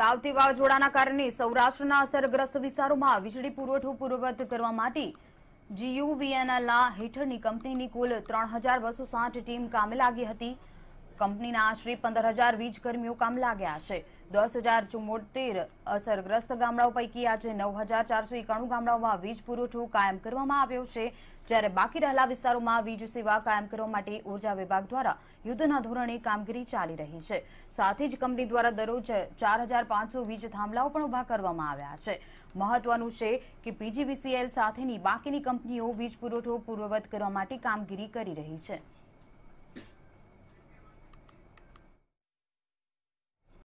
તાવતી વાવાઝોડાના કારણે સૌરાષ્ટ્રના અસરગ્રસ્ત વિસ્તારોમાં વીજળી પુરવઠો પૂર્વવત કરવા માટે જીયુવીએનએલના હેઠળની કંપનીની કુલ ત્રણ ટીમ કામે લાગી હતી કંપનીના આશરે પંદર હજાર વીજ કર્મીઓ કામ લાગ્યા છે દસ હજાર ચુમ્મોતેર અસરગ્રસ્ત ગામડાઓ પૈકી આજે નવ હજાર ચારસો એકાણું ગામડાઓમાં વીજ પુરવઠો કાયમ કરવામાં આવ્યો છે જ્યારે બાકી રહેલા વિસ્તારોમાં વીજ સેવા કાયમ કરવા માટે ઉર્જા વિભાગ દ્વારા યુદ્ધના ધોરણે કામગીરી ચાલી રહી છે સાથે જ કંપની દ્વારા દરરોજ ચાર હજાર પાંચસો વીજ થાંભલાઓ પણ ઉભા કરવામાં આવ્યા છે મહત્વનું છે કે પીજીવીસીએલ સાથેની બાકીની કંપનીઓ વીજ પુરવઠો પૂર્વવત કરવા માટે કામગીરી કરી રહી છે